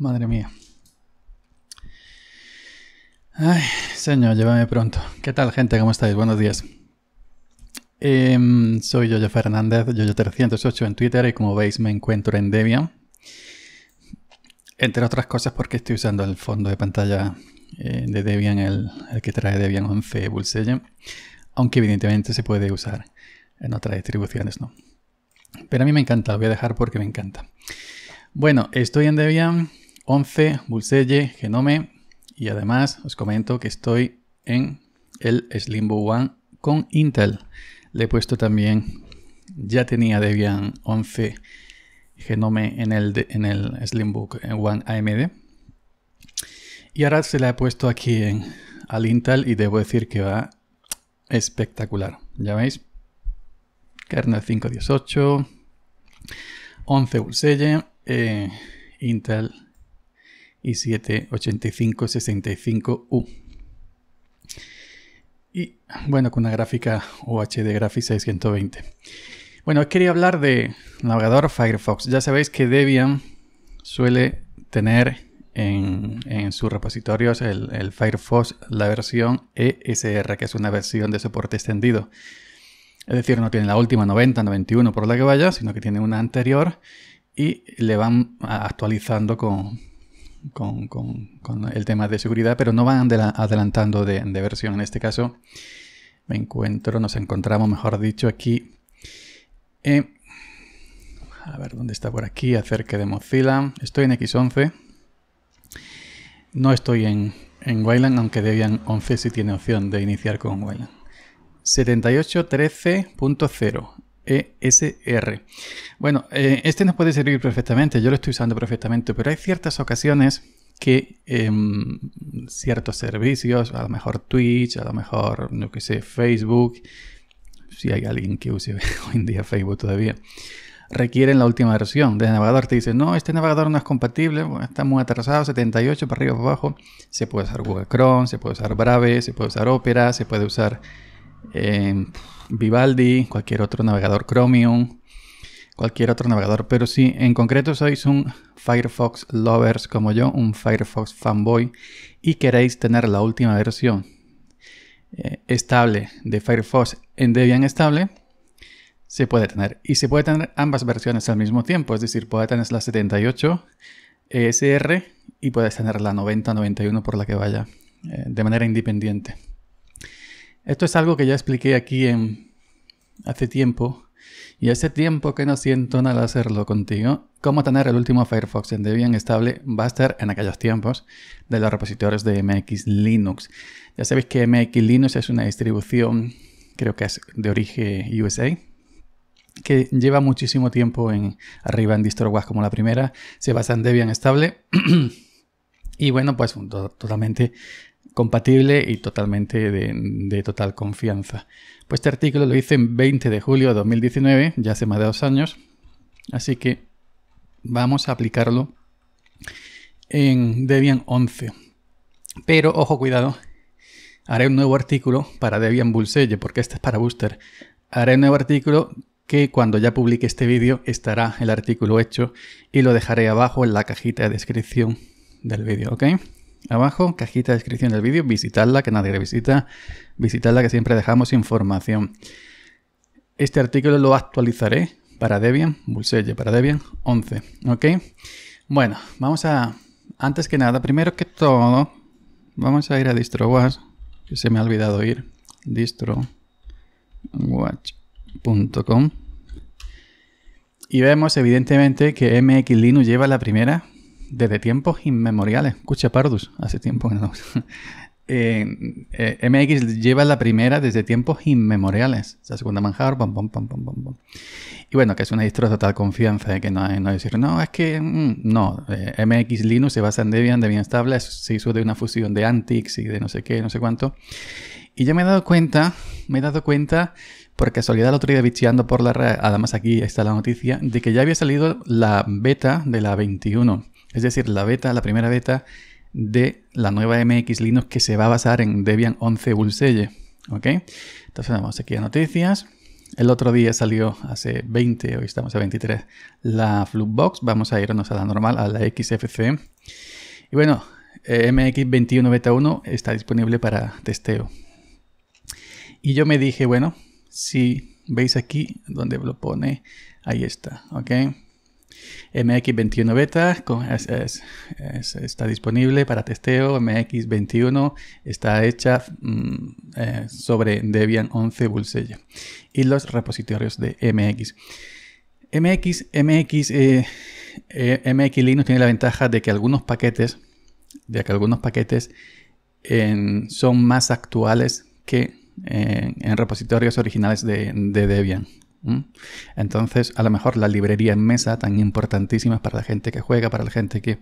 Madre mía. Ay, señor, llévame pronto. ¿Qué tal, gente? ¿Cómo estáis? Buenos días. Em, soy Yoyo Fernández, Yoyo308 en Twitter y como veis me encuentro en Debian. Entre otras cosas porque estoy usando el fondo de pantalla eh, de Debian, el, el, que trae Debian 11 Bullseye, aunque evidentemente se puede usar en otras distribuciones, ¿no? Pero a mí me encanta, lo voy a dejar porque me encanta. Bueno, estoy en Debian, 11, Bullseye, Genome. Y además os comento que estoy en el Slimbo One con Intel. Le he puesto también, ya tenía Debian 11 Genome en el, en el Slimbook One AMD. Y ahora se la he puesto aquí en, al Intel y debo decir que va espectacular. ¿Ya veis? Kernel 518, 11 Bullseye, eh, Intel y 78565U. Y bueno, con una gráfica UHD Graphics 620. Bueno, quería hablar de navegador Firefox. Ya sabéis que Debian suele tener en, sus repositorios el, el, Firefox, la versión ESR, que es una versión de soporte extendido. Es decir, no tiene la última 90, 91 por la que vaya, sino que tiene una anterior y le van actualizando con, con, el tema de seguridad, pero no van adelantando de, versión. En este caso, me encuentro, nos encontramos, mejor dicho, aquí. Eh, a ver, ¿dónde está por aquí? Acerca de Mozilla. Estoy en X11. No estoy en, en Wayland, aunque Debian 11 sí tiene opción de iniciar con Wayland. 7813.0. ESR. Bueno, eh, este nos puede servir perfectamente, yo lo estoy usando perfectamente, pero hay ciertas ocasiones que em, ciertos servicios, a lo mejor Twitch, a lo mejor, no que sé, Facebook, si hay alguien que use hoy en día Facebook todavía, requieren la última versión del navegador. Te dice no, este navegador no es compatible, está muy atrasado, 78 para arriba, para abajo. Se puede usar Google Chrome, se puede usar Brave, se puede usar Opera, se puede usar Em, Vivaldi, cualquier otro navegador Chromium, cualquier otro navegador. Pero si en concreto sois un Firefox lovers como yo, un Firefox fanboy, y queréis tener la última versión eh, estable de Firefox en Debian estable, se puede tener. Y se puede tener ambas versiones al mismo tiempo, es decir, puede tener la 78 ESR y puedes tener la 90-91 por la que vaya, eh, de manera independiente. Esto es algo que ya expliqué aquí en hace tiempo. Y hace tiempo que no siento nada hacerlo contigo. Cómo tener el último Firefox en Debian estable va a estar en aquellos tiempos de los repositorios de MX Linux. Ya sabéis que MX Linux es una distribución, creo que es de origen USA, que lleva muchísimo tiempo en, arriba en DistroWatch como la primera. Se basa en Debian estable. y bueno, pues totalmente compatible y totalmente de, total confianza. Pues este artículo lo hice en 20 de julio de 2019, ya hace más de dos años, así que vamos a aplicarlo en Debian 11. Pero ojo, cuidado, haré un nuevo artículo para Debian Bullseye, porque este es para Booster. Haré un nuevo artículo que cuando ya publique este vídeo estará el artículo hecho y lo dejaré abajo en la cajita de descripción del vídeo, ¿ok? Abajo, cajita de descripción del vídeo, visitadla, que nadie visita, visitadla que siempre dejamos información. Este artículo lo actualizaré para Debian, Bullseye para Debian 11, ¿ok? Bueno, vamos a, antes que nada, primero que todo, vamos a ir a DistroWatch, que se me ha olvidado ir, distrowatch.com y vemos evidentemente que MX Linux lleva la primera desde tiempos inmemoriales. Escucha, Pardus, hace tiempo que eh, eh, MX lleva la primera desde tiempos inmemoriales. La segunda manjar, Y bueno, que es una distro de total confianza, de que no no decir, no, es que mm, no. Eh, MX Linux se basa en Debian, Debian Stable, se hizo de una fusión de Antix y de no sé qué, no sé cuánto. Y ya me he dado cuenta, me he dado cuenta por casualidad el otro día bicheando por la red, además aquí está la noticia, de que ya había salido la beta de la 21 es decir, la beta, la primera beta de la nueva MX Linux que se va a basar en Debian 11 Bullseye, ¿Ok? Entonces vamos aquí a noticias. El otro día salió hace 20, hoy estamos a 23, la Flupbox. Vamos a irnos a la normal, a la XFC. Y bueno, eh, MX21 Beta 1 está disponible para testeo. Y yo me dije, bueno, si veis aquí donde lo pone, ahí está, ¿ok? MX21 Beta está disponible para testeo. MX21 está hecha mm, eh, sobre Debian 11 Bullseye y los repositorios de MX. MX, MX, eh, eh, Linux tiene la ventaja de que algunos paquetes, de que algunos paquetes son más actuales que en, repositorios originales de Debian. ¿Mm? Entonces, a lo mejor la librería en mesa, tan importantísimas para la gente que juega, para la gente que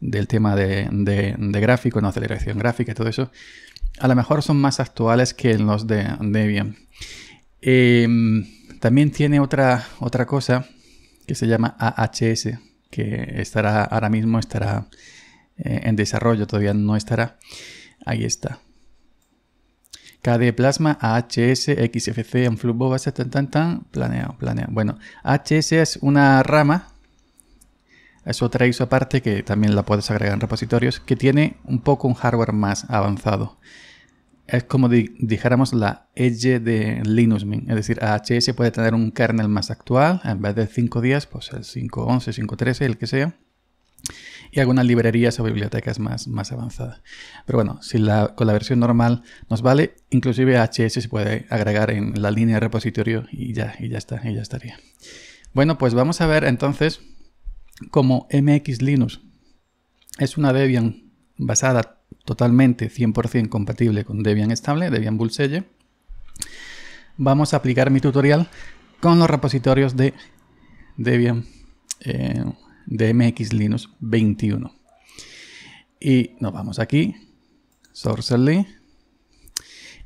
del tema de, gráfico, no aceleración gráfica y todo eso, a lo mejor son más actuales que los de Debian. Em, también tiene otra, otra cosa que se llama AHS, que estará ahora mismo estará eh, en desarrollo, todavía no estará. Ahí está de Plasma AHS XFC en flujo base, tan, tan, planeado, planeado. Bueno, HS es una rama, es otra ISO aparte que también la puedes agregar en repositorios, que tiene un poco un hardware más avanzado. Es como dijéramos la Edge de Linux Mint, es decir, HS puede tener un kernel más actual, en vez de 5 días, pues el 5.11, 5.13, el que sea y algunas librerías o bibliotecas más, más avanzadas. Pero bueno, si con la versión normal nos vale, inclusive HS se puede agregar en la línea de repositorio y ya, ya está, y ya estaría. Bueno, pues vamos a ver entonces cómo MX Linux es una Debian basada totalmente 100% compatible con Debian estable, Debian Bullseye. Vamos a aplicar mi tutorial con los repositorios de Debian eh, de MX Linux 21. Y nos vamos aquí, Sorcerly.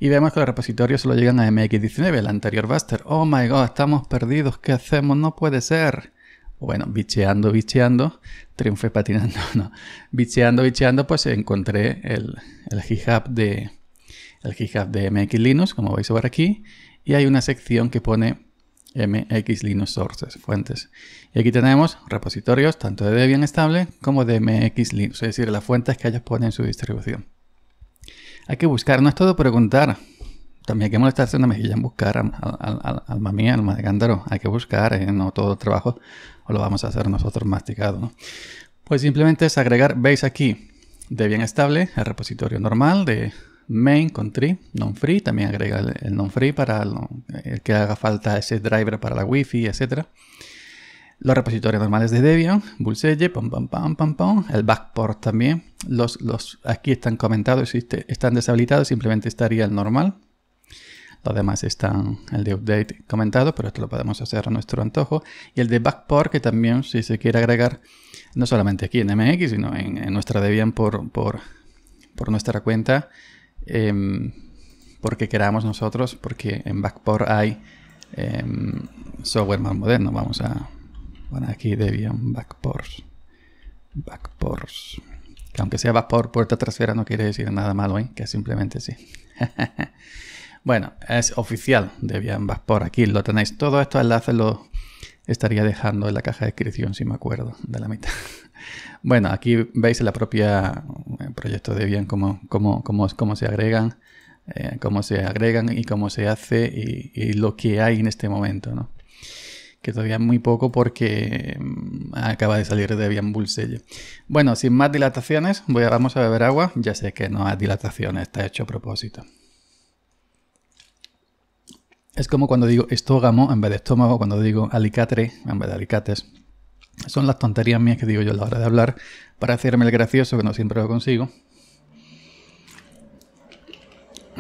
Y vemos que los repositorios solo llegan a MX19, el anterior Buster. Oh my god, estamos perdidos, ¿qué hacemos? No puede ser. Bueno, bicheando, bicheando, triunfé patinando, no. Bicheando, bicheando, pues encontré el, el GitHub de el GitHub de MX Linux, como vais a ver aquí, y hay una sección que pone MX Linux Sources, fuentes. Y aquí tenemos repositorios tanto de Debian estable como de MX Linux, es decir, las fuentes que ellos ponen en su distribución. Hay que buscar, no es todo preguntar. También hay que molestarse una mejilla en buscar, al, al, alma mía, alma de Hay que buscar, eh, no todo trabajo o lo vamos a hacer nosotros masticado. Pues simplemente es agregar, veis aquí, Debian estable, el repositorio normal de main con tree, non-free, también agrega el, non-free para el, el, que haga falta ese driver para la wifi, etc los repositorios normales de Debian, Bulseye, pam, pam, pam, pam, el backport también. Los, los aquí están comentados, existe, están deshabilitados, simplemente estaría el normal. Los demás están el de update comentado, pero esto lo podemos hacer a nuestro antojo. Y el de backport, que también si se quiere agregar, no solamente aquí en MX, sino en, nuestra Debian por, por, nuestra cuenta, em, porque queramos nosotros, porque en backport hay em, software más moderno. Vamos a bueno, aquí Debian, backports. Backports. Que aunque sea backport, puerta trasera no quiere decir nada malo, ¿eh? que simplemente sí. bueno, es oficial Debian Backport. Aquí lo tenéis. Todos estos enlaces los estaría dejando en la caja de descripción, si me acuerdo, de la mitad. bueno, aquí veis la propia eh, proyecto Debian, cómo, cómo, cómo, cómo se agregan. Eh, cómo se agregan y cómo se hace y, y, lo que hay en este momento. ¿no? que todavía es muy poco porque mm, acaba de salir de bien Bulsello. Bueno, sin más dilataciones, voy vamos a beber agua. Ya sé que no hay dilataciones, está hecho a propósito. Es como cuando digo estógamo en vez de estómago, cuando digo alicatre en vez de alicates. Son las tonterías mías que digo yo a la hora de hablar para hacerme el gracioso, que no siempre lo consigo.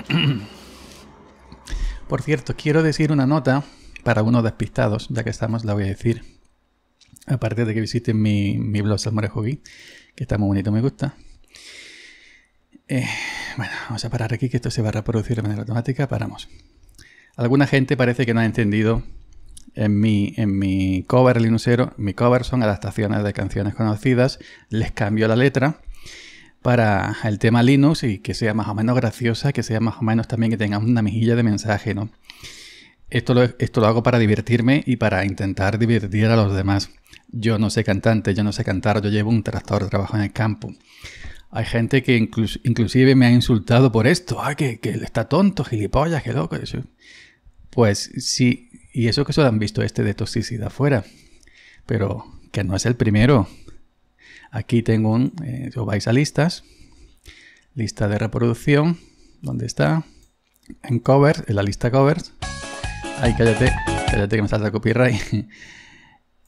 Por cierto, quiero decir una nota para unos despistados, ya que estamos, la voy a decir. Aparte de que visiten mi, mi blog Salmorejogui, que está muy bonito, me gusta. Eh, bueno, vamos a parar aquí, que esto se va a reproducir de manera automática. Paramos. Alguna gente parece que no ha entendido en mi, en mi cover Linuxero, mi cover son adaptaciones de canciones conocidas, les cambio la letra para el tema Linux y que sea más o menos graciosa, que sea más o menos también que tenga una mejilla de mensaje, ¿no? Esto lo, hago para divertirme y para intentar divertir a los demás. Yo no sé cantante, yo no sé cantar, yo llevo un tractor, trabajo en el campo. Hay gente que inclusive me ha insultado por esto. Ah, que, que, está tonto, gilipollas, qué loco. Eso. Pues sí, y eso que solo han visto este de toxicidad afuera, Pero que no es el primero. Aquí tengo un... Eh, vais a listas. Lista de reproducción. ¿Dónde está? En covers, en la lista covers. Ay, cállate, cállate que me salta copyright.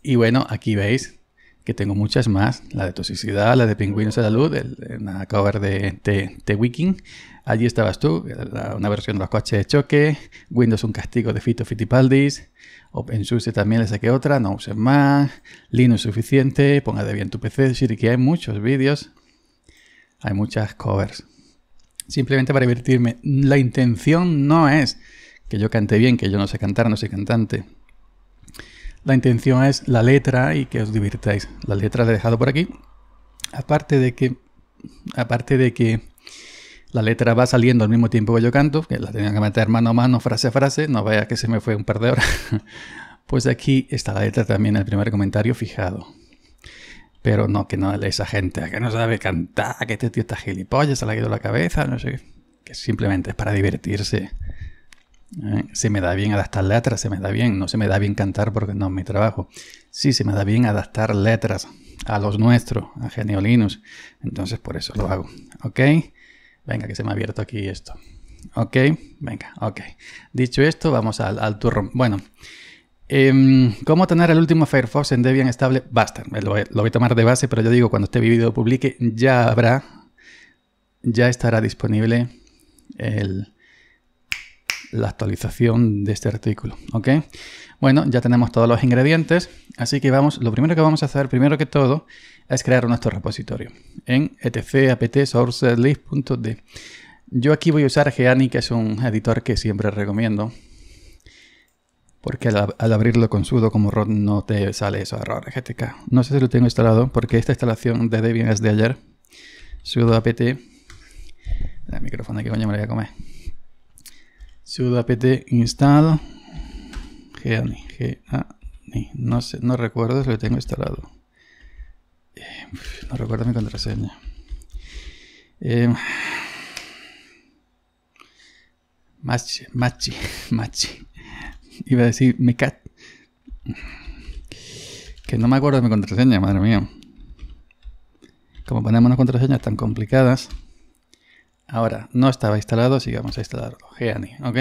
y bueno, aquí veis que tengo muchas más. La de toxicidad, la de pingüinos a la luz, la cover de, The Wiking. Allí estabas tú, una versión de los coches de choque. Windows un castigo de Fito Fittipaldis. OpenSUSE también le saqué otra, no uses más. Linux suficiente, ponga de bien tu PC. Es decir, que hay muchos vídeos. Hay muchas covers. Simplemente para divertirme. La intención no es que yo cante bien, que yo no sé cantar, no soy cantante. La intención es la letra y que os divirtáis. La letra la he dejado por aquí. Aparte de que, aparte de que la letra va saliendo al mismo tiempo que yo canto, que la tenía que meter mano a mano, frase a frase, no vaya que se me fue un par de horas. Pues aquí está la letra también, el primer comentario fijado. Pero no, que no le esa gente, que no sabe cantar, que este tío está gilipollas, se le ha ido la cabeza, no sé. Que simplemente es para divertirse. ¿Eh? Se me da bien adaptar letras, se me da bien, no se me da bien cantar porque no es mi trabajo. Sí, se me da bien adaptar letras a los nuestros, a linux. Entonces por eso lo hago. ¿Ok? Venga, que se me ha abierto aquí esto. ¿Ok? Venga, ok. Dicho esto, vamos al, turno. Bueno, em, ¿cómo tener el último Firefox en Debian estable? Basta, lo, lo voy a tomar de base, pero yo digo, cuando este video publique ya habrá, ya estará disponible el la actualización de este artículo, ¿ok? Bueno, ya tenemos todos los ingredientes, así que vamos, lo primero que vamos a hacer, primero que todo, es crear nuestro repositorio en etc apt Yo aquí voy a usar Geani, que es un editor que siempre recomiendo, porque al, abrirlo con sudo como root no te sale esos errores GTK. No sé si lo tengo instalado, porque esta instalación de Debian es de ayer, sudo apt... El micrófono, aquí coño me lo voy a comer? sudo apt install Geani, No sé, no recuerdo, lo tengo instalado. Eh, no recuerdo mi contraseña. Eh, machi, machi, machi. Iba a decir me cat. Que no me acuerdo de mi contraseña, madre mía. Como ponemos unas contraseñas tan complicadas. Ahora, no estaba instalado, así que vamos a instalar Geany, ¿ok?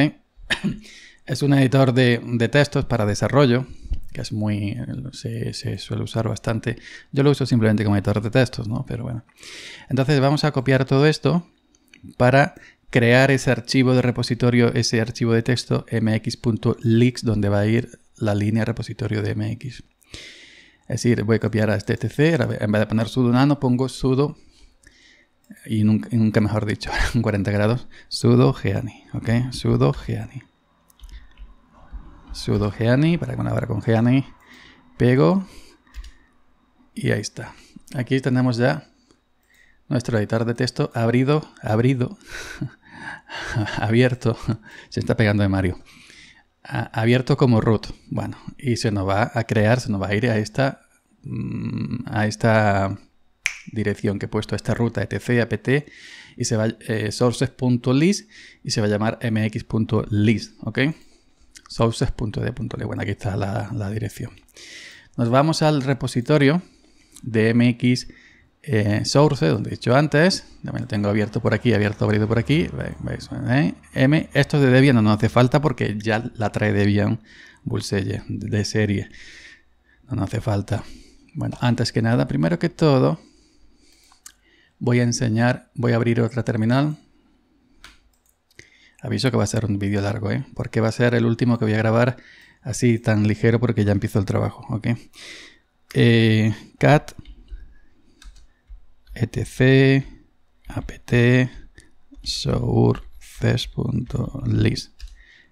Es un editor de, textos para desarrollo, que es muy. Se, suele usar bastante. Yo lo uso simplemente como editor de textos, ¿no? Pero bueno. Entonces vamos a copiar todo esto para crear ese archivo de repositorio, ese archivo de texto mx.lix, donde va a ir la línea repositorio de mx. Es decir, voy a copiar a este tc, en vez de poner sudo nano, pongo sudo y nunca, mejor dicho, 40 grados, sudo sudo ¿ok? sudo geani, para colaborar con geani, pego y ahí está. Aquí tenemos ya nuestro editor de texto abrido, abrido, abierto, se está pegando de Mario, abierto como root. Bueno, y se nos va a crear, se nos va a ir a esta, mm, a esta dirección que he puesto esta ruta etc apt y se va eh, sources.list y se va a llamar mx.list, ¿ok? sources.d.list. Bueno, aquí está la, dirección. Nos vamos al repositorio de mx eh, sources, donde he dicho antes. También lo tengo abierto por aquí, abierto, abierto por aquí. ¿eh? M, esto de Debian no nos hace falta porque ya la trae Debian Bullseye de serie. No nos hace falta. Bueno, antes que nada, primero que todo, voy a enseñar, voy a abrir otra terminal. Aviso que va a ser un vídeo largo, ¿eh? porque va a ser el último que voy a grabar así tan ligero porque ya empiezo el trabajo. ¿ok? Eh, cat etc apt sources.list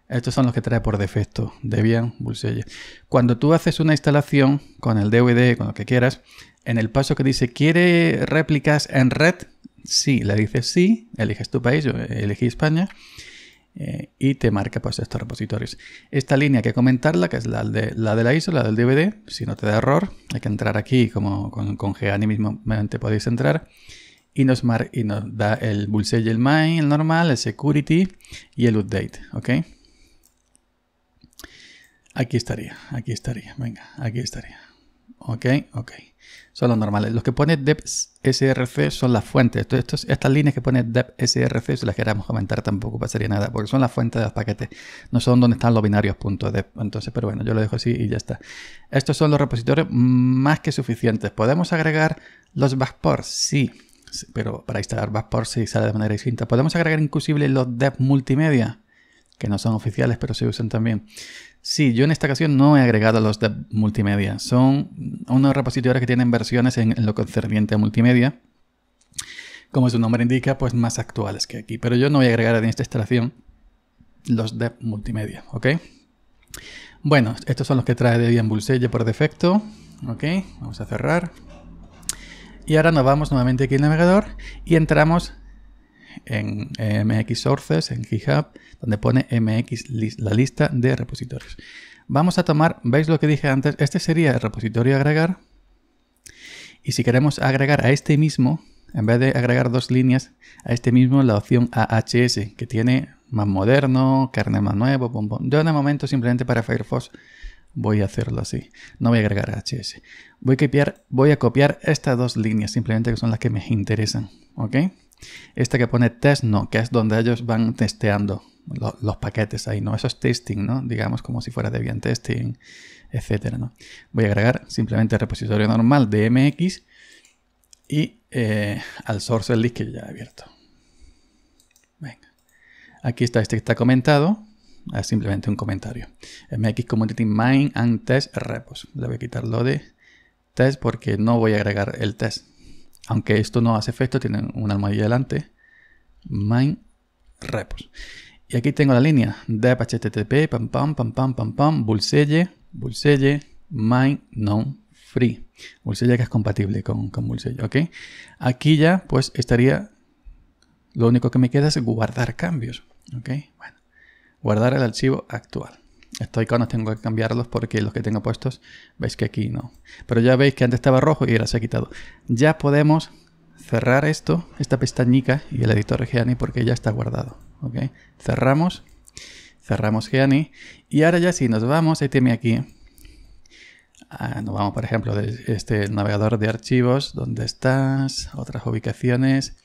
estos son los que trae por defecto Debian Bullseye. Cuando tú haces una instalación con el DVD, con lo que quieras, en el paso que dice, ¿quiere réplicas en red? Sí, le dices sí, eliges tu país, yo elegí España, eh, y te marca pues estos repositorios. Esta línea hay que comentarla, que es la de la, de la ISO, la del DVD, si no te da error, hay que entrar aquí, como con, con mismo te podéis entrar, y nos, mar y nos da el bullseye, el main, el normal, el security y el update, ¿ok? Aquí estaría, aquí estaría, venga, aquí estaría. Ok, ok son los normales. Los que pone dep src son las fuentes. estas líneas que pone dep src, si las queramos comentar tampoco pasaría nada, porque son las fuentes de los paquetes, no son donde están los binarios .dep. Entonces, pero bueno, yo lo dejo así y ya está. Estos son los repositorios más que suficientes. ¿Podemos agregar los backports? Sí, pero para instalar backports se sale de manera distinta. ¿Podemos agregar inclusive los dep multimedia? que no son oficiales pero se usan también. Sí, yo en esta ocasión no he agregado los de multimedia. Son unos repositorios que tienen versiones en, lo concerniente a multimedia. Como su nombre indica, pues más actuales que aquí. Pero yo no voy a agregar en esta instalación los de multimedia, ¿ok? Bueno, estos son los que trae Debian Bullseye por defecto. Ok, vamos a cerrar. Y ahora nos vamos nuevamente aquí al navegador y entramos en MX Sources, en GitHub, donde pone MX la lista de repositorios. Vamos a tomar, veis lo que dije antes, este sería el repositorio agregar. Y si queremos agregar a este mismo, en vez de agregar dos líneas, a este mismo la opción AHS, que tiene más moderno, carne más nuevo, Yo en momento simplemente para Firefox voy a hacerlo así. No voy a agregar HS. Voy a copiar, voy a copiar estas dos líneas, simplemente que son las que me interesan. ¿Ok? esta que pone test no, que es donde ellos van testeando los paquetes ahí, ¿no? Eso es testing, ¿no? Digamos como si fuera Debian testing, etcétera, ¿no? Voy a agregar simplemente el repositorio normal de MX y eh, al source list que ya he abierto. Venga. Aquí está, este que está comentado. Es simplemente un comentario. MX Community Mine and Test Repos. Le voy a quitar lo de test porque no voy a agregar el test aunque esto no hace efecto, tienen una almohadilla delante. Main repos. Y aquí tengo la línea. Dep http pam pam pam pam pam pam bulseye bulseye Mine, non free. Bulseye que es compatible con, con ¿ok? Aquí ya pues estaría... Lo único que me queda es guardar cambios, ¿ok? guardar el archivo actual. Estoy iconos tengo que cambiarlos porque los que tengo puestos, veis que aquí no. Pero ya veis que antes estaba rojo y ahora se ha quitado. Ya podemos cerrar esto, esta pestañica y el editor Geani porque ya está guardado. Cerramos, cerramos Geani y ahora ya si nos vamos, teme aquí, ah, nos vamos, por ejemplo, de este navegador de archivos, donde estás, otras ubicaciones,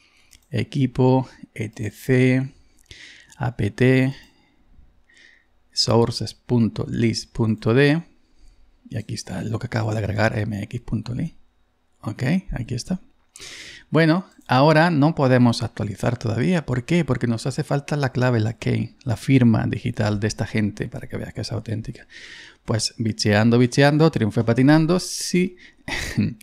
equipo, etc, apt, sources.list.d y aquí está lo que acabo de agregar mx.ly ok aquí está bueno ahora no podemos actualizar todavía ¿por qué? porque nos hace falta la clave la key la firma digital de esta gente para que veas que es auténtica pues bicheando bicheando triunfe patinando si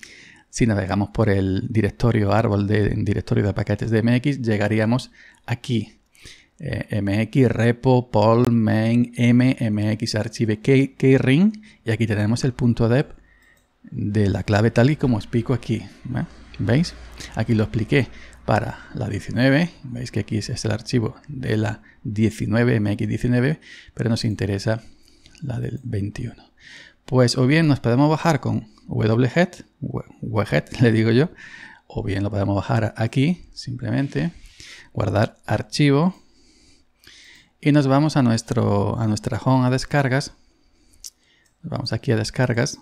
si navegamos por el directorio árbol de directorio de paquetes de mx llegaríamos aquí eh, MX repo, paul main, m, mx archive K ring Y aquí tenemos el punto dev de la clave tal y como explico aquí. ¿Veis? Aquí lo expliqué para la 19. Veis que aquí es el archivo de la 19, mx19, pero nos interesa la del 21. Pues o bien nos podemos bajar con wget, wget le digo yo, o bien lo podemos bajar aquí, simplemente guardar archivo y nos vamos a, nuestro, a nuestra home a descargas. Vamos aquí a descargas.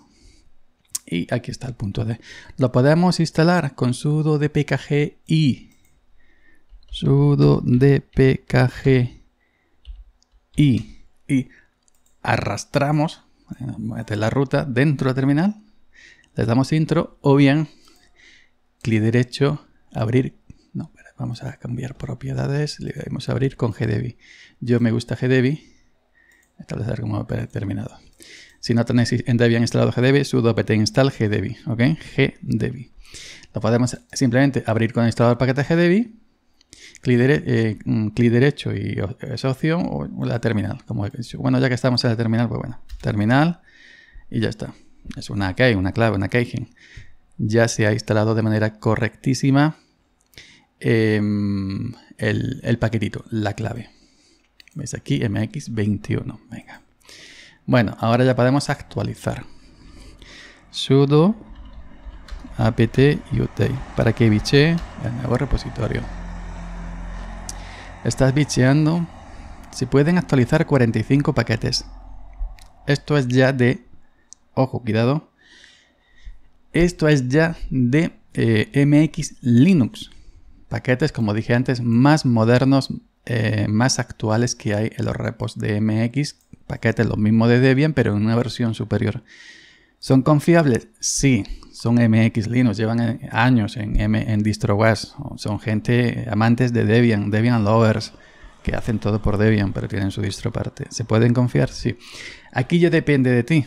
Y aquí está el punto de Lo podemos instalar con sudo pkg y sudo dpkg y, y arrastramos la ruta dentro de terminal, le damos intro o bien clic derecho, abrir Vamos a cambiar propiedades. Le vamos a abrir con GDB. Yo me gusta GDB. Establecer como terminado. Si no tenéis en Debian instalado GDB, sudo apt install GDB. ¿Ok? GDB. Lo podemos simplemente abrir con el instalador paquete GDB. Eh, mm, clic, derecho y esa opción o la terminal. Como he Bueno, ya que estamos en la terminal, pues bueno. Terminal y ya está. Es una key, una clave, una keygen. Ya se ha instalado de manera correctísima Em, el, paquetito, la clave. ¿Veis aquí? MX21. Bueno, ahora ya podemos actualizar. sudo apt update para que biche el nuevo repositorio. Estás bicheando. Se pueden actualizar 45 paquetes. Esto es ya de... Ojo, cuidado. Esto es ya de eh, MX Linux paquetes, como dije antes, más modernos, eh, más actuales que hay en los repos de MX. Paquetes los mismos de Debian, pero en una versión superior. ¿Son confiables? Sí, son MX Linux, llevan eh, años en, M en Son gente eh, amantes de Debian, Debian lovers, que hacen todo por Debian, pero tienen su distro aparte. ¿Se pueden confiar? Sí. Aquí ya depende de ti.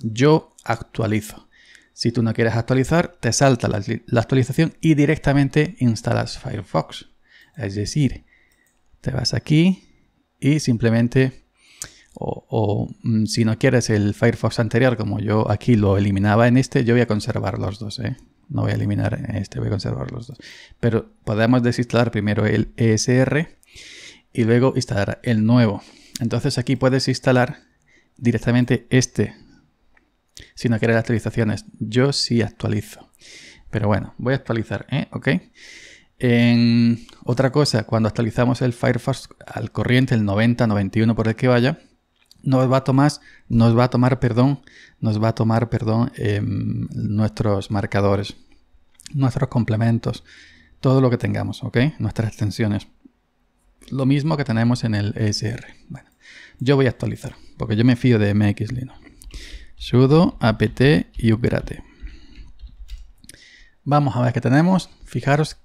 Yo actualizo. Si tú no quieres actualizar, te salta la, actualización y directamente instalas Firefox. Es decir, te vas aquí y simplemente o, mm, si no quieres el Firefox anterior, como yo aquí lo eliminaba en este, yo voy a conservar los dos. ¿eh? No voy a eliminar este, voy a conservar los dos. Pero podemos desinstalar primero el ESR y luego instalar el nuevo. Entonces aquí puedes instalar directamente este si no quieres actualizaciones, yo sí actualizo. Pero bueno, voy a actualizar, ¿eh? ¿ok? En otra cosa, cuando actualizamos el Firefox al corriente, el 90-91 por el que vaya, nos va a tomar, nos va a tomar, perdón, nos va a tomar, perdón, em, nuestros marcadores, nuestros complementos, todo lo que tengamos, ¿ok? Nuestras extensiones. Lo mismo que tenemos en el ESR. Bueno, yo voy a actualizar, porque yo me fío de MX Linux sudo apt y upgrade. Vamos a ver qué tenemos. Fijaros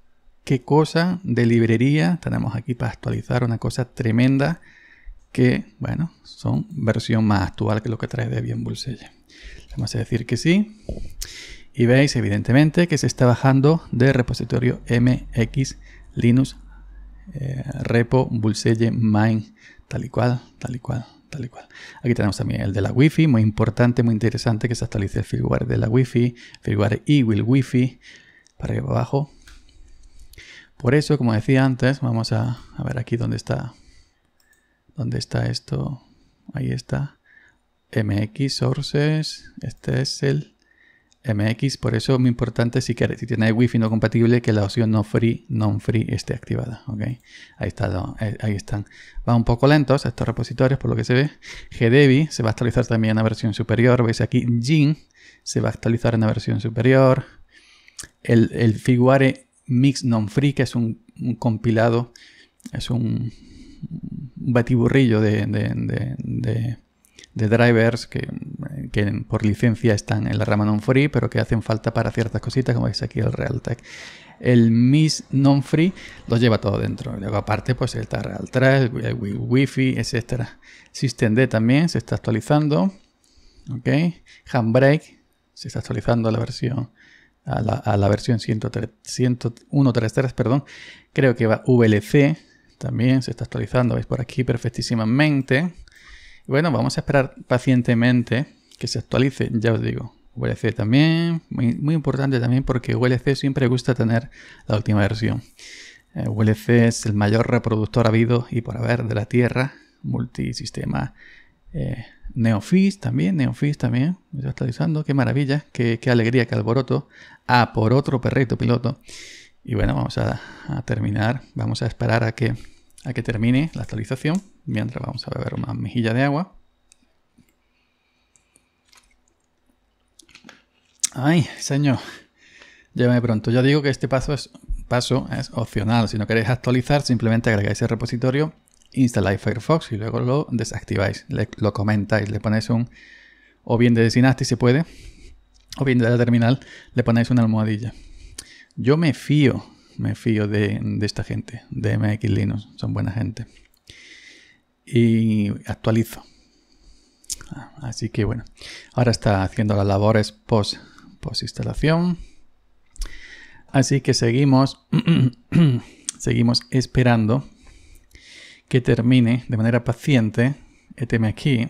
qué cosa de librería tenemos aquí para actualizar. Una cosa tremenda que, bueno, son versión más actual que lo que trae Debian Bullseye. Vamos a decir que sí. Y veis, evidentemente, que se está bajando de repositorio mx linux eh, repo bullseye main, tal y cual, tal y cual tal y cual. Aquí tenemos también el de la Wi-Fi, muy importante, muy interesante que se actualice el firmware de la Wi-Fi, firmware y Wi-Fi, para abajo. Por eso, como decía antes, vamos a, ver aquí dónde está, dónde está esto. Ahí está. MX Sources, este es el MX, por eso es muy importante si, si tienes wifi no compatible que la opción no free, non free esté activada. ¿okay? Ahí, está eh, ahí están. Va un poco lentos estos repositorios por lo que se ve. GDB se va a actualizar también en la versión superior. Veis aquí Jin se va a actualizar en la versión superior. El, el Figuare Mix Non Free, que es un, compilado, es un batiburrillo de de drivers que, que, por licencia están en la rama non-free, pero que hacen falta para ciertas cositas, como veis aquí el Realtek. El MIS non-free lo lleva todo dentro. Luego aparte, pues está 3, el Wi-Fi, etc. SystemD también se está actualizando. ¿Ok? Handbrake se está actualizando la versión a la, a la versión 101.3.3, perdón. Creo que va VLC también se está actualizando, veis por aquí perfectísimamente. Bueno, vamos a esperar pacientemente que se actualice, ya os digo. VLC también, muy, importante también porque VLC siempre gusta tener la última versión. Eh, VLC es el mayor reproductor habido y por haber de la Tierra, multisistema. Eh, Neofis también, Neofis también, Ya está actualizando, qué maravilla, qué, alegría, qué alboroto. Ah, por otro perrito piloto. Y bueno, vamos a, a terminar, vamos a esperar a que, a que termine la actualización Mientras vamos a beber una mejilla de agua. Ay, señor. Llévame pronto. Ya digo que este paso es, paso es opcional. Si no queréis actualizar, simplemente agregáis el repositorio, instaláis Firefox y luego lo desactiváis. lo comentáis, le ponéis un... O bien de Synaptic si puede, o bien de la terminal le ponéis una almohadilla. Yo me fío, me fío de, de esta gente, de MX Linux. Son buena gente y actualizo. Ah, así que bueno, ahora está haciendo las labores post, post instalación. Así que seguimos, seguimos esperando que termine de manera paciente. etm aquí,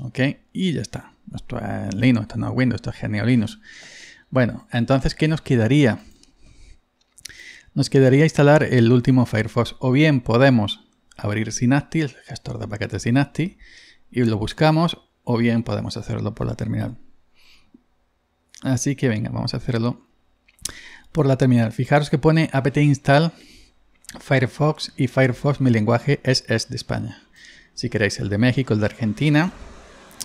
ok, y ya está. Esto Linux, esto en Windows, esto es Linux. Bueno, entonces, ¿qué nos quedaría? Nos quedaría instalar el último Firefox, o bien podemos abrir Synaptic, el gestor de paquetes Synaptic, y lo buscamos, o bien podemos hacerlo por la terminal. Así que venga, vamos a hacerlo por la terminal. Fijaros que pone apt install Firefox y Firefox mi lenguaje es, es de España. Si queréis el de México, el de Argentina,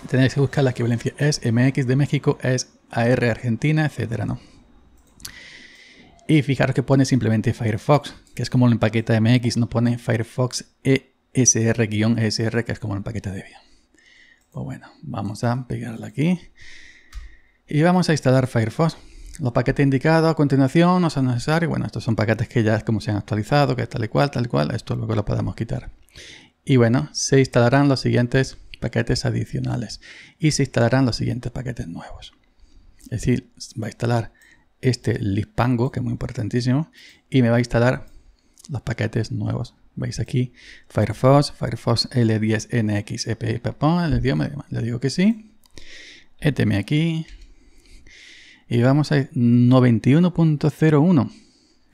tenéis que buscar la equivalencia es mx de México, es ar Argentina, etcétera, ¿no? Y fijaros que pone simplemente Firefox, que es como el paquete MX, no pone Firefox esr esr que es como el paquete Debian. Pues bueno, vamos a pegarla aquí. Y vamos a instalar Firefox. Los paquetes indicados a continuación no son necesarios. Bueno, estos son paquetes que ya es como se han actualizado, que es tal y cual, tal y cual. Esto luego lo podemos quitar. Y bueno, se instalarán los siguientes paquetes adicionales. Y se instalarán los siguientes paquetes nuevos. Es decir, va a instalar este Lispango, que es muy importantísimo, y me va a instalar los paquetes nuevos. Veis aquí Firefox, Firefox L10NX, EPI, idioma, le digo que sí. Éteme aquí. Y vamos a 91.01.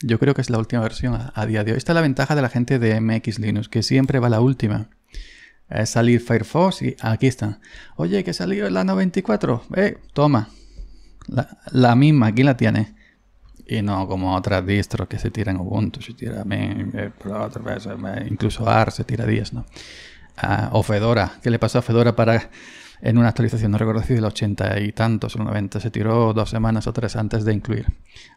Yo creo que es la última versión a, día de hoy. Esta es la ventaja de la gente de MX Linux, que siempre va la última. Es salir Firefox y aquí está. Oye, que salió la 94. Eh, toma, la, misma, aquí la tiene Y no como otras distros que se tiran Ubuntu, se tira eh, eh, incluso AR se tira 10, ¿no? o Fedora, ¿qué le pasó a Fedora para en una actualización? No recuerdo si del 80 y tantos o 90, se tiró dos semanas o tres antes de incluir.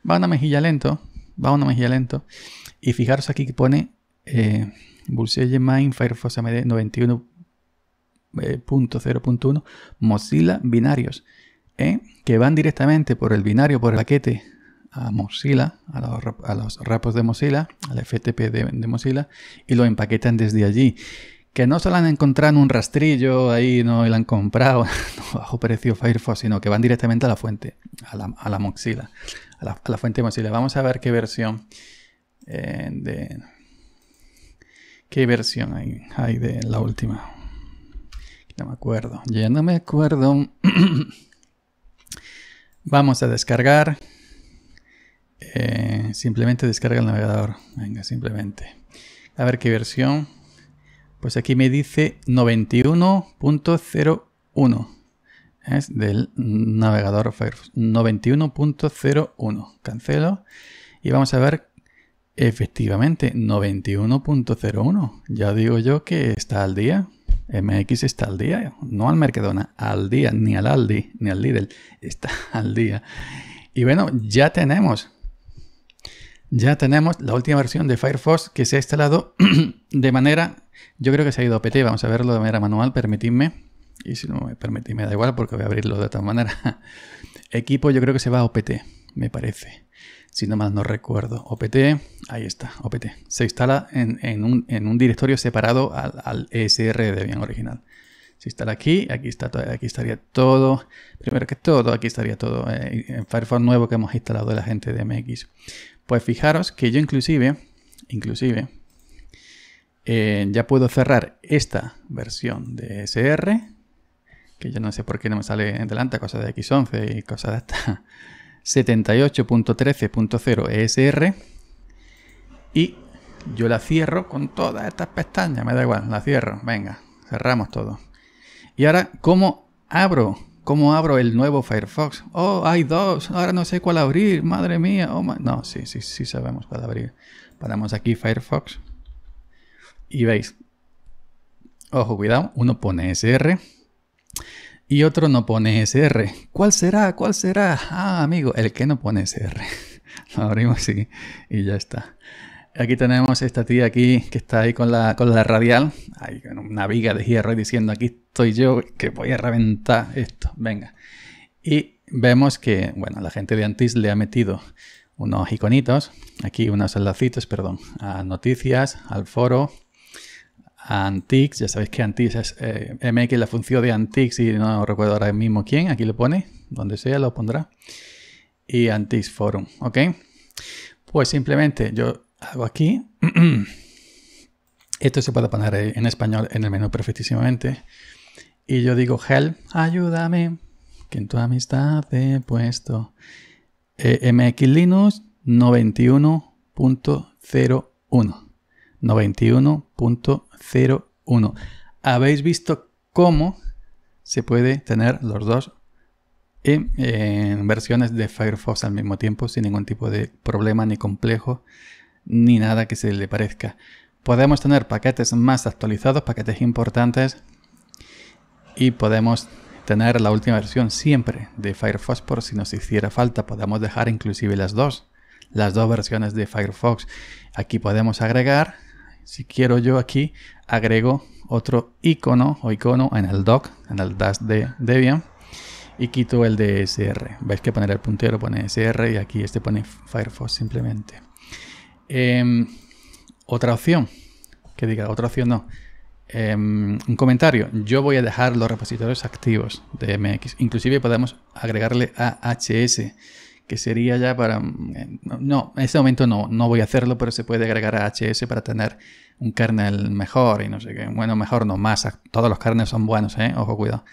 Va una mejilla lento, va una mejilla lento. Y fijaros aquí que pone eh, Mine Firefox AMD 91.0.1 eh, Mozilla Binarios. ¿eh? que van directamente por el binario, por el paquete a Mozilla, a los, rapos de Mozilla, al FTP de, Mozilla, y lo empaquetan desde allí. Que no solo han encontrado un rastrillo ahí, no y lo han comprado bajo precio Firefox, sino que van directamente a la fuente, a la, a Mozilla, a la, fuente de Mozilla. Vamos a ver qué versión eh, ¿Qué versión hay, hay de la última? No me acuerdo. Ya no me acuerdo. Vamos a descargar. Eh, simplemente descarga el navegador. Venga, simplemente. A ver qué versión. Pues aquí me dice 91.01. Es del navegador Firefox. 91.01. Cancelo. Y vamos a ver. Efectivamente, 91.01. Ya digo yo que está al día. MX está al día, no al Mercadona, al día, ni al Aldi, ni al Lidl, está al día. Y bueno, ya tenemos, ya tenemos la última versión de Firefox que se ha instalado de manera, yo creo que se ha ido a PT, vamos a verlo de manera manual, permitidme. Y si no me permitís, me da igual porque voy a abrirlo de otra manera. Equipo, yo creo que se va a OPT, me parece si no más no recuerdo, OPT, ahí está, OPT, se instala en, un, directorio separado al, al ESR de bien original. Se instala aquí, aquí, está, aquí estaría todo, primero que todo, aquí estaría todo, eh, en Firefox nuevo que hemos instalado de la gente de MX. Pues fijaros que yo inclusive, inclusive, eh, ya puedo cerrar esta versión de ESR, que yo no sé por qué no me sale en delante, cosas de X11 y cosas de esta 78.13.0 ESR y yo la cierro con todas estas pestañas, me da igual, la cierro, venga, cerramos todo. Y ahora, ¿cómo abro? ¿Cómo abro el nuevo Firefox? Oh, hay dos, ahora no sé cuál abrir, madre mía, oh no, sí, sí, sí sabemos cuál abrir. Paramos aquí Firefox y veis, ojo, cuidado, uno pone e SR, y otro no pone SR. ¿Cuál será? ¿Cuál será? Ah, amigo, el que no pone SR. Lo abrimos y, y ya está. Aquí tenemos esta tía aquí que está ahí con la, con la radial. Hay una viga de hierro diciendo aquí estoy yo que voy a reventar esto. Venga. Y vemos que, bueno, la gente de Antis le ha metido unos iconitos. Aquí unos enlacitos, perdón. A noticias, al foro, antics, Ya sabéis que Antix es eh, MX, la función de Antix, y no recuerdo ahora mismo quién. Aquí lo pone, donde sea lo pondrá. Y Antix Forum, ¿ok? Pues simplemente yo hago aquí. Esto se puede poner en español en el menú perfectísimamente. Y yo digo, help, ayúdame, que en tu amistad he puesto eh, MX Linux 91.01. .01 Habéis visto cómo se puede tener los dos en, versiones de Firefox al mismo tiempo sin ningún tipo de problema ni complejo ni nada que se le parezca. Podemos tener paquetes más actualizados, paquetes importantes y podemos tener la última versión siempre de Firefox por si nos hiciera falta. Podemos dejar inclusive las dos, las dos versiones de Firefox. Aquí podemos agregar si quiero yo aquí, agrego otro icono o icono en el doc, en el dash de Debian y quito el de SR. Veis que poner el puntero pone SR y aquí este pone Firefox simplemente. Em, otra opción, que diga, otra opción no. Em, un comentario, yo voy a dejar los repositorios activos de MX. Inclusive podemos agregarle a HS que sería ya para... Mm, eh, no, en este momento no, no voy a hacerlo, pero se puede agregar a HS para tener un kernel mejor y no sé qué. Bueno, mejor no, más. Todos los kernels son buenos, ¿eh? Ojo, cuidado.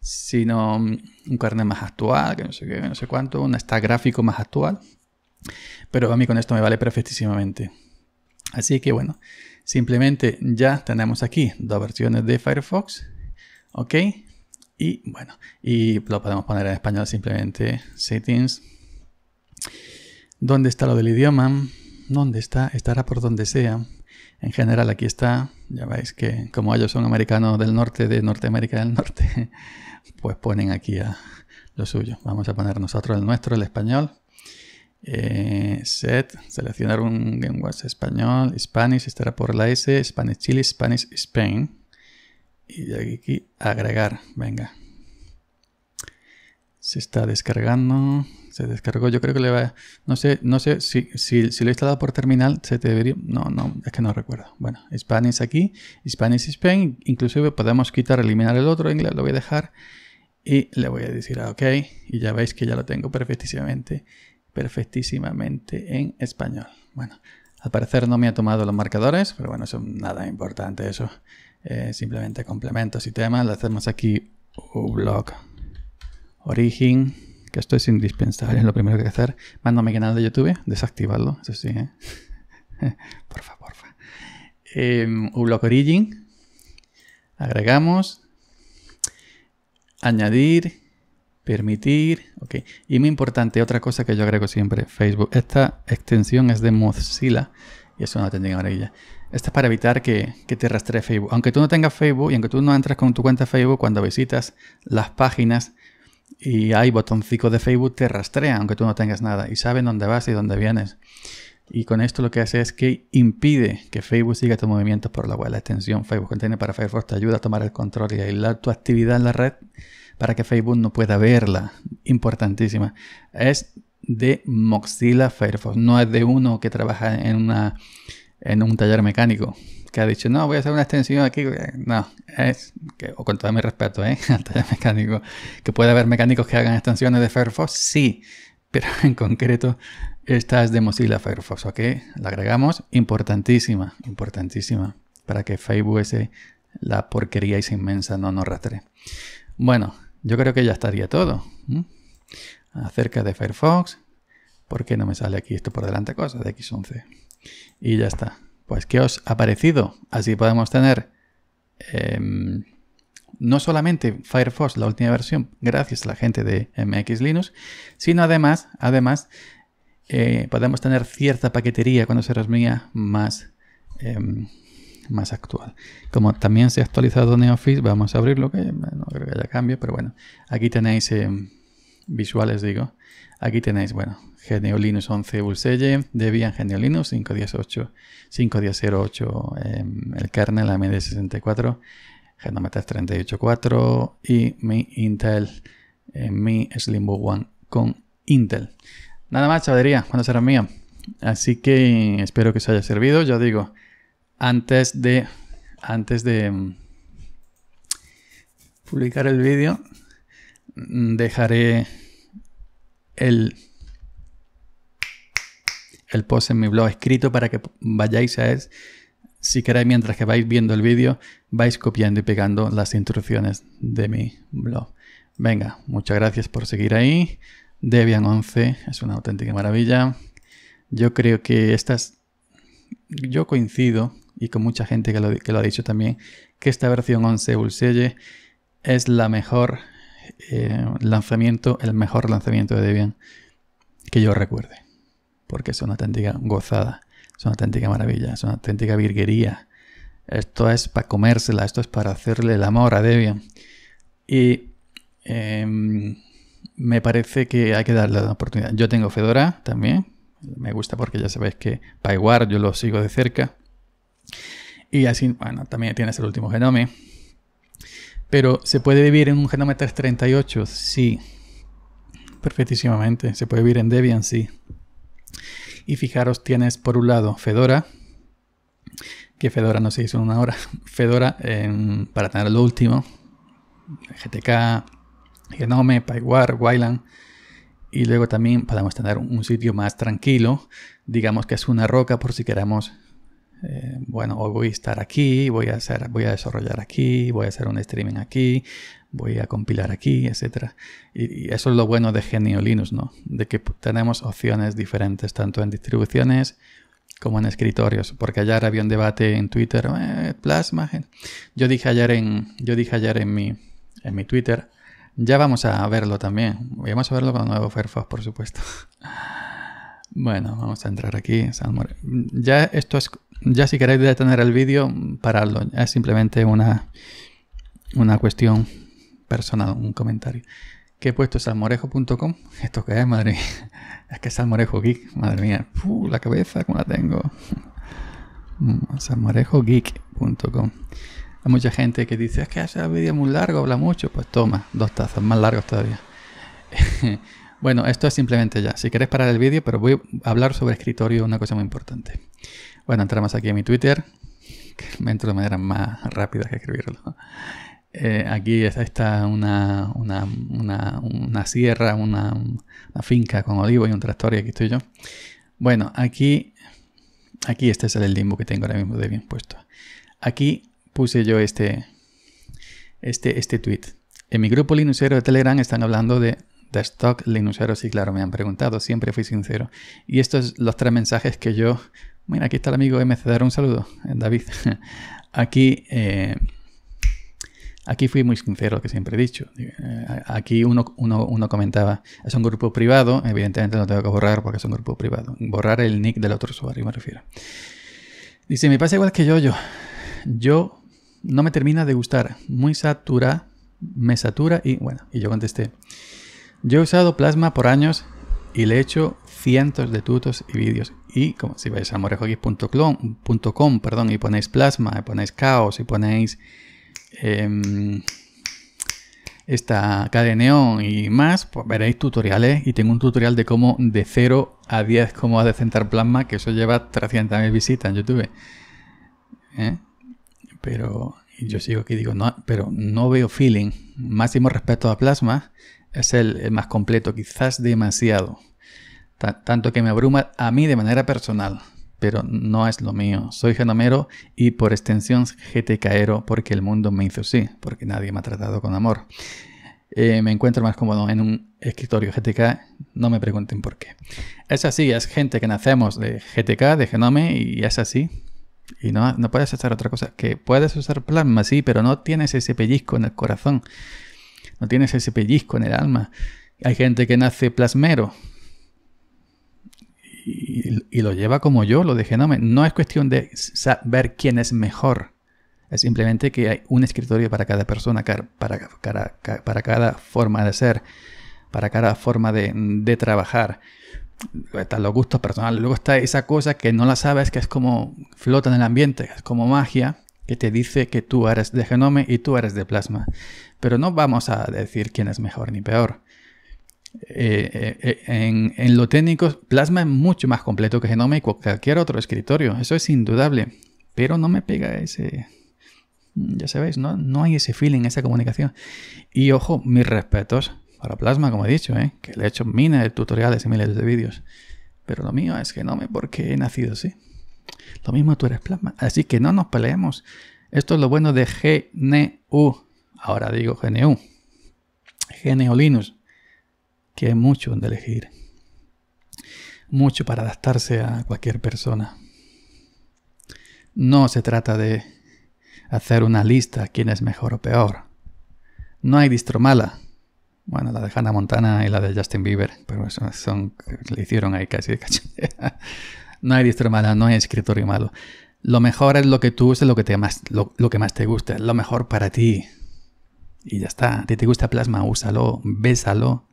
Sino mm, un kernel más actual, que no sé qué, no sé cuánto, un stack gráfico más actual. Pero a mí con esto me vale perfectísimamente. Así que bueno, simplemente ya tenemos aquí dos versiones de Firefox. Ok. Y bueno, y lo podemos poner en español simplemente settings ¿Dónde está lo del idioma? ¿Dónde está? Estará por donde sea. En general aquí está. Ya veis que como ellos son americanos del norte, de Norteamérica del Norte, pues ponen aquí a lo suyo. Vamos a poner nosotros el nuestro, el español. Eh, set, seleccionar un lenguaje español, Spanish, estará por la S, Spanish Chile, Spanish Spain. Y aquí agregar, venga. Se está descargando se descargó. Yo creo que le va. No sé, no sé si, lo he instalado por terminal, se te debería. No, no, es que no recuerdo. Bueno, Spanish aquí, Spanish Spain. Inclusive podemos quitar, eliminar el otro inglés, lo voy a dejar. Y le voy a decir a ah, OK. Y ya veis que ya lo tengo perfectísimamente, perfectísimamente en español. Bueno, al parecer no me ha tomado los marcadores, pero bueno, son nada importante eso. Eh, simplemente complementos y temas. Le hacemos aquí un blog origin esto es indispensable, es lo primero que hay que hacer. Mándame canal de YouTube, desactivarlo, eso sí, ¿eh? porfa, porfa. Eh, uBlock Origin, agregamos, añadir, permitir, ok. Y muy importante, otra cosa que yo agrego siempre, Facebook. Esta extensión es de Mozilla y eso es una tendría maravilla. Esta es para evitar que, que, te rastree Facebook. Aunque tú no tengas Facebook y aunque tú no entres con tu cuenta Facebook, cuando visitas las páginas, y hay botoncicos de Facebook te rastrean aunque tú no tengas nada y saben dónde vas y dónde vienes. Y con esto lo que hace es que impide que Facebook siga tus movimientos por la web. La extensión Facebook Container para Firefox te ayuda a tomar el control y aislar tu actividad en la red para que Facebook no pueda verla. Importantísima. Es de Mozilla Firefox, no es de uno que trabaja en, una, en un taller mecánico que ha dicho, no, voy a hacer una extensión aquí. Eh, no, es, que, o con todo mi respeto, ¿eh? mecánico, que puede haber mecánicos que hagan extensiones de Firefox, sí, pero en concreto esta es de Mozilla Firefox, ¿ok? La agregamos, importantísima, importantísima, para que Facebook la porquería es inmensa no nos rastre. Bueno, yo creo que ya estaría todo. Acerca de Firefox, ¿por qué no me sale aquí esto por delante? Cosas de X11. Y ya está. Pues, ¿qué os ha parecido? Así podemos tener em, no solamente Firefox, la última versión, gracias a la gente de MX Linux, sino además, además eh, podemos tener cierta paquetería cuando se mía más, em, más actual. Como también se ha actualizado NeoOffice, vamos a abrirlo, que no creo que haya cambio, pero bueno, aquí tenéis em, visuales digo. Aquí tenéis, bueno, genio Linux 11 Bulseye, Debian GNU Linux 5.10.8, 5.10.08 eh, el kernel AMD64, Genometas 38.4 y mi Intel, em, mi Slimbook One con Intel. Nada más, chavalería, cuando será mía. Así que espero que os haya servido. Yo digo, antes de antes de mm, publicar el vídeo Mm, dejaré el, el post en mi blog escrito para que vayáis a él. Si queréis, mientras que vais viendo el vídeo, vais copiando y pegando las instrucciones de mi blog. Venga, muchas gracias por seguir ahí. Debian 11 es una auténtica maravilla. Yo creo que estas... Yo coincido, y con mucha gente que lo, ha dicho también, que esta versión 11 Bullseye es la mejor eh, lanzamiento, el mejor lanzamiento de Debian que yo recuerde. Porque es una auténtica gozada, es una auténtica maravilla, es una auténtica virguería. Esto es para comérsela, esto es para hacerle el amor a Debian. Y em, me parece que hay que darle la oportunidad. Yo tengo Fedora también. Me gusta porque ya sabéis que PyWare yo lo sigo de cerca. Y así, bueno, también tienes el último genome pero ¿se puede vivir en un genoma 338? Sí. Perfectísimamente. Se puede vivir en Debian, sí. Y fijaros, tienes por un lado Fedora, que Fedora no se hizo en una hora. Fedora, para tener lo último, GTK, Genome, PyWare, Wayland. Y luego también podemos tener un sitio más tranquilo, digamos que es una roca por si queramos eh, bueno, hoy voy a estar aquí, voy a, hacer, voy a desarrollar aquí, voy a hacer un streaming aquí, voy a compilar aquí, etc. Y, eso es lo bueno de Genio Linux, ¿no? De que tenemos opciones diferentes tanto en distribuciones como en escritorios, porque ayer había un debate en Twitter, eh, Plasma. Yo dije ayer en, yo dije ayer en mi, en mi Twitter, ya vamos a verlo también. Vamos a verlo con el nuevo Firefox, por supuesto. Bueno, vamos a entrar aquí. Ya esto es, ya si queréis detener el vídeo, paradlo. Es simplemente una, una cuestión personal, un comentario. ¿Qué he puesto salmorejo.com. ¿Esto qué es, madre Es que salmorejo geek, madre mía. la cabeza, ¿cómo la tengo. Mm, salmorejogeek.com. Hay mucha gente que dice, es que hace el vídeo muy largo, habla mucho. Pues toma, dos tazas más largos todavía. Bueno, esto es simplemente ya. Si queréis parar el vídeo, pero voy a hablar sobre escritorio, una cosa muy importante. Bueno, entramos aquí en mi Twitter, me entro de manera más rápida que escribirlo. Eh, aquí está una, una, sierra, una, finca con olivo y un tractor y aquí estoy yo. Bueno, aquí, aquí este es el limbo que tengo ahora mismo de bien puesto. Aquí puse yo este, este, este tweet. En mi grupo linuxero de Telegram están hablando de de stock linuxero, sí, claro, me han preguntado, siempre fui sincero. Y estos son los tres mensajes que yo... Mira, aquí está el amigo MC, dar un saludo, eh, David. Aquí, eh, aquí fui muy sincero, que siempre he dicho. Eh, aquí uno, comentaba, es un grupo privado, evidentemente no tengo que borrar porque es un grupo privado. Borrar el nick del otro usuario, me refiero. Dice, me pasa igual que yo, yo. Yo no me termina de gustar, muy satura, me satura y bueno, y yo contesté. Yo he usado Plasma por años y le he hecho cientos de tutos y vídeos. Y como si vais a morejox.com y ponéis Plasma, y ponéis Caos, y ponéis eh, esta cadeneón y más, pues veréis tutoriales. Y tengo un tutorial de cómo de 0 a 10 cómo centrar Plasma, que eso lleva 300.000 visitas en YouTube. ¿Eh? Pero yo sigo aquí y digo, no, pero no veo feeling. Máximo respecto a Plasma es el, más completo, quizás demasiado. tanto que me abruma a mí de manera personal, pero no es lo mío. Soy genomero y por extensión GTKero porque el mundo me hizo así, porque nadie me ha tratado con amor. Eh, me encuentro más cómodo en un escritorio GTK, no me pregunten por qué. Es así, es gente que nacemos de GTK, de genome, y es así. Y no, no puedes hacer otra cosa. Que puedes usar plasma, sí, pero no tienes ese pellizco en el corazón no tienes ese pellizco en el alma. Hay gente que nace plasmero y, lo lleva como yo, lo de No es cuestión de saber quién es mejor. Es simplemente que hay un escritorio para cada persona, para, cada forma de ser, para cada forma de, de trabajar están los gustos personales. Luego está esa cosa que no la sabes, que es como flota en el ambiente, es como magia, que te dice que tú eres de genome y tú eres de plasma. Pero no vamos a decir quién es mejor ni peor. Eh, eh, eh, en, lo técnico, Plasma es mucho más completo que Genome y cualquier otro escritorio, eso es indudable. Pero no me pega ese. Ya sabéis, no, no hay ese feeling, esa comunicación. Y ojo, mis respetos para Plasma, como he dicho, ¿eh? que le he hecho miles de tutoriales y miles de vídeos. Pero lo mío es Genome porque he nacido así. Lo mismo tú eres Plasma. Así que no nos peleemos. Esto es lo bueno de GNU ahora digo GNU, GNU Linux, que hay mucho de elegir, mucho para adaptarse a cualquier persona. No se trata de hacer una lista quién es mejor o peor. No hay distro mala. Bueno, la de Hannah Montana y la de Justin Bieber, pero eso son, le hicieron ahí casi de No hay distro mala, no hay escritorio malo. Lo mejor es lo que tú uses, lo que, te más, lo que más te guste, lo mejor para ti, y ya está. si te gusta Plasma? Úsalo, bésalo.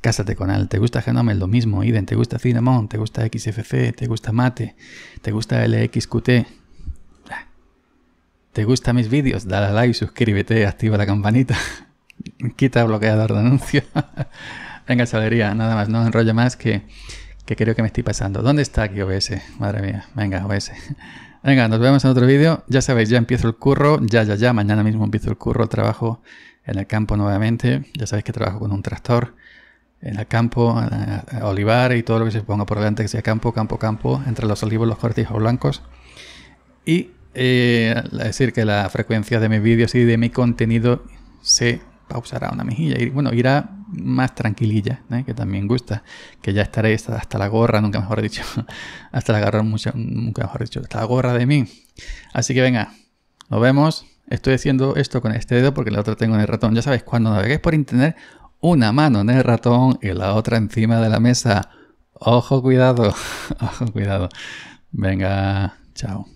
Cásate con él. ¿Te gusta Genome? Lo mismo. Iden, ¿te gusta Cinnamon? ¿Te gusta XFC? ¿Te gusta Mate? ¿Te gusta LXQT? Ah. ¿Te gustan mis vídeos? Dale a like, suscríbete, activa la campanita. Quita el bloqueador de anuncios. Venga, chavalería, nada más, no enrollo más que, que creo que me estoy pasando. ¿Dónde está aquí OBS? Madre mía, venga, OBS. Venga, nos vemos en otro vídeo. Ya sabéis, ya empiezo el curro. Ya, ya, ya. Mañana mismo empiezo el curro. Trabajo en el campo nuevamente. Ya sabéis que trabajo con un tractor en el campo, eh, olivar y todo lo que se ponga por delante que sea campo, campo, campo, entre los olivos, los cortijos blancos. Y eh, decir, que la frecuencia de mis vídeos y de mi contenido se pausará una mejilla. Y bueno, irá más tranquililla, ¿eh? que también gusta. Que ya estaré hasta la gorra, nunca mejor dicho. hasta la gorra, nunca mejor dicho. Hasta la gorra de mí. Así que venga, nos vemos. Estoy haciendo esto con este dedo porque la otra tengo en el ratón. Ya sabes, cuando naveguéis por internet, una mano en el ratón y la otra encima de la mesa. Ojo, cuidado. Ojo, cuidado. Venga, chao.